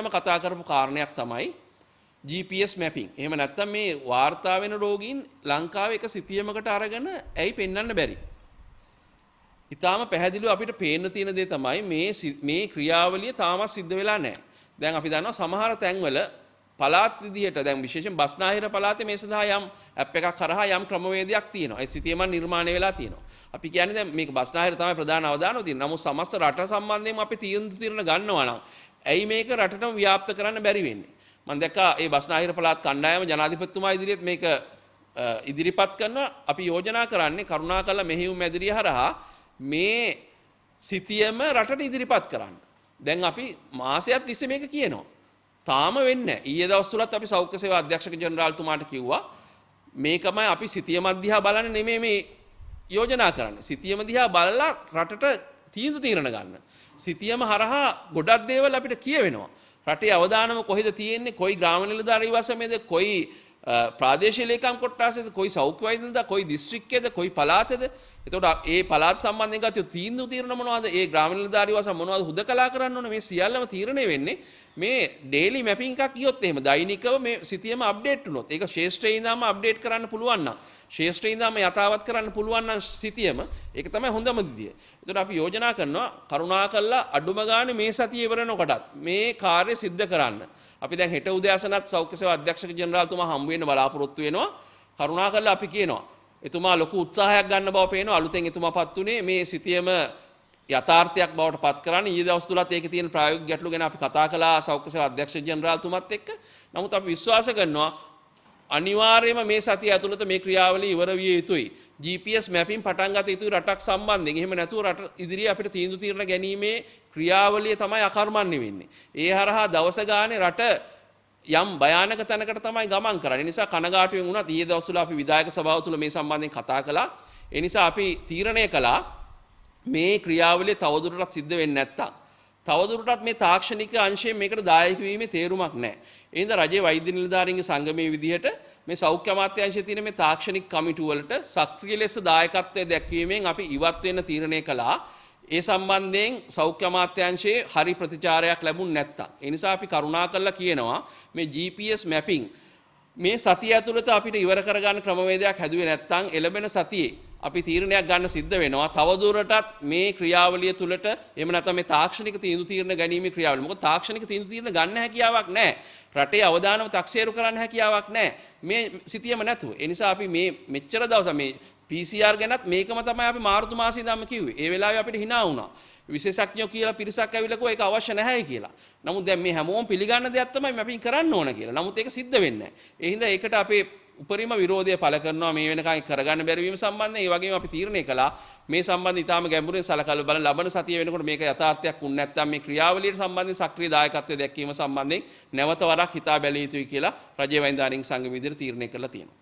ම කතා කරපු කාරණයක් තමයි GPS මැපින් එහම නැත්තම් මේ වාර්තා වෙන රෝගීන් ලංකාව එක සිතියමකට අරගන ඇයි පෙන්න්න බැරි. ඉතාම පැහැදිලි අපිට පේන තියෙන දේ තමයි මේ ක්‍රියාවලිය තාමත් සිද්ධ වෙලා නෑ දැන් අපි දන්නවා සමහර තැන්වල පලාත් විදිහට දැන් විශේෂයෙන් බස්නාහිර පලාතේ මේ සඳහා යම් ඇප් එකක් හරහා යම් ක්‍රමවේදයක් තියෙනවා. ඒ සිතේම නිර්මාණය වෙලා තියෙනවා. අපි කියන්නේ දැන් මේක බස්නාහිර තමයි ප්‍රධාන අවධානය දෙන්නේ. නමුත් සමස්ත රට සම්බන්ධයෙන්ම අපි තීන්දුව తీරන ගන්නවා නම් ඇයි මේක රටටම ව්‍යාප්ත කරන්න බැරි වෙන්නේ? මම දැක්කා ඒ බස්නාහිර පලාත් කණ්ඩායම ජනාධිපතිතුමා ඉදිරියේත් මේක ඉදිරිපත් කරන අපි යෝජනා කරන්නේ කරුණාකරලා මෙහෙයුම් ඇදිරිය හරහා මේ සිතියම රටට ඉදිරිපත් කරන්න. දැන් අපි මාසයක් තිස්සේ මේක කියනවා. තාම වෙන්න ඒ දවස්සුලත් අපි සෞඛ්‍ය සේවා අධ්‍යක්ෂක ජනරාල්තුමාට කිව්වා මේකමයි අපි සිතියම දිහා බලන්න නෙමේ මේ යෝජනා කරන්න සිතියම දිහා බලලා රටට තීන්දු තීරණ ගන්න සිතියම හරහා ගොඩක් දේවල් අපිට කියවෙනවා රටේ අවධානම කොහෙද තියෙන්නේ කොයි ග්‍රාම නිලධාරී වසමේද කොයි ප්‍රාදේශීය ලේකම් කොට්ටාසේද කොයි සෞඛ්‍ය වෛද්‍යද කොයි දිස්ත්‍රික්කයේද කොයි පළාතේද එතකොට ඒ පළාත් සම්බන්ධයෙන් ගත්තොත් තීන්දුව తీරන මොනවද? ඒ ග්‍රාමීණ නිලධාරීවස මොනවද හුදකලා කරන්න ඕන මේ සියල්ලම තීරණය වෙන්නේ මේ ඩේලි මැපින් එකක් කියොත් එහෙම දෛනිකව මේ සිතියම අප්ඩේට් වුණොත් ඒක ශේෂ්ඨයේ ඉඳන්ම අප්ඩේට් කරන්න පුළුවන් නම් ශේෂ්ඨයේ ඉඳන්ම යථාවත් කරන්න පුළුවන් නම් සිතියම ඒක තමයි හොඳම දිය. එතකොට අපි යෝජනා කරනවා කරුණාකරලා අඩුම ගානේ මේ සතිය ඉවරනකොටත් මේ කාර්ය සිද්ධ කරන්න. අපි දැන් හෙට උදෑසනත් සෞඛ්‍ය සේවා අධ්‍යක්ෂක ජනරාල්තුමා හම්බ වෙන්න බලාපොරොත්තු වෙනවා. කරුණාකරලා අපි කියනවා එතුමා ලොකු උත්සාහයක් ගන්න බව පේනවා අලුතෙන් එතුමා පත් උනේ මේ සිතියම යථාර්ථයක් බවට පත් කරන්න ඊයේ දවස් තුලත් ඒකේ තියෙන ප්‍රායෝගික ගැටලු ගැන අපි කතා කළා සෞඛ්‍ය සේවා අධ්‍යක්ෂ ජෙනරාල්තුමත් එක්ක නමුත් අපි විශ්වාස කරනවා අනිවාර්යයෙන්ම මේ සතිය ඇතුළත මේ ක්‍රියාවලිය ඉවර විය යුතුයි GPS මැපින් පටන් ගත යුතුයි රටක් සම්බන්ධයෙන්. එහෙම නැතුව රට ඉදිරියේ අපිට තීන්දුව తీරන ගැනීමේ ක්‍රියාවලිය තමයි අකර්මණ්‍ය වෙන්නේ. ඒ හරහා දවස ගානේ රට යම් භයානක තැනකට තමයි ගමන් කරන්නේ. නිසා කනගාටුවෙන් වුණා ඊයේ දවස්වල අපි විධායක සභාව තුල මේ සම්බන්ධයෙන් කතා කළා. ඒ නිසා අපි තීරණය කළා මේ ක්‍රියාවලිය තවදුරටත් සිද්ධ වෙන්නේ නැත්තම් තවදුරටත් මේ තාක්ෂණික අංශයෙන් මේකට දායක වීමේ තේරුමක් නැහැ. ඒ හින්දා රජයේ වෛද්‍ය නිලධාරීන්ගේ සංගමයේ විදිහට මේ සෞඛ්‍ය අමාත්‍යාංශයේ තියෙන මේ තාක්ෂණික කමිටුව වලට සක්‍රිය ලෙස දායකත්වය දැක්වීමෙන් අපි ඉවත් වෙන තීරණය කළා. ඒ සම්බන්ධයෙන් සෞඛ්‍ය අමාත්‍යංශයේ හරි ප්‍රතිචාරයක් ලැබුණ නැත්තා. ඒ නිසා අපි කරුණා කරලා කියනවා මේ GPS mapping මේ සතිය ඇතුළත අපිට ඉවර කරගන්න ක්‍රමවේදයක් හැදුවේ නැත්නම් එළඹෙන සතියේ අපි තීරණයක් ගන්න සිද්ධ වෙනවා. තවදුරටත් මේ ක්‍රියාවලිය තුළට එහෙම නැත්නම් මේ තාක්ෂණික තීන්දුව තීරණ ගැනීම ක්‍රියාවලිය. මොකද තාක්ෂණික තීන්දුව තීරණ ගන්න හැකියාවක් නැහැ. රටේ අවදානම තක්සේරු කරන්න හැකියාවක් නැහැ. මේ සිතියම නැතුව. ඒ නිසා අපි මේ මෙච්චර දවස මේ PCR ගැනත් මේකම තමයි අපි මාර්තු මාසේ ඉඳන්ම කිව්වේ. ඒ වෙලාවේ අපිට hina වුණා. විශේෂඥයෝ කියලා පිරිසක් ඇවිල්ලා කිව්වා ඒක අවශ්‍ය නැහැයි කියලා. නමුත් දැන් මේ හැමෝම පිළිගන්න දෙයක් තමයි මැපින් කරන්න ඕන කියලා. නමුත් ඒක සිද්ධ වෙන්නේ නැහැ. ඒ හින්දා ඒකට අපේ උපරිම විරෝධය පළ කරනවා මේ වෙනකන් කරගන්න බැරි වීම සම්බන්ධයෙන් ඒ වගේම අපි තීරණය කළා මේ සම්බන්ධ ඉතාම ගැඹුරින් සලකලා බලන ලබන සතිය වෙනකොට මේක යථාර්ථයක් වුණ නැත්නම් මේ ක්‍රියාවලියට සම්බන්ධයෙන් සක්‍රීය දායකත්වය දැක්වීම සම්බන්ධයෙන් නැවත වරක් හිතා බැලිය යුතුයි කියලා රජයේ වෛන්දාරින් සංගම ඉදිරියේ තීරණය කළා තියෙනවා.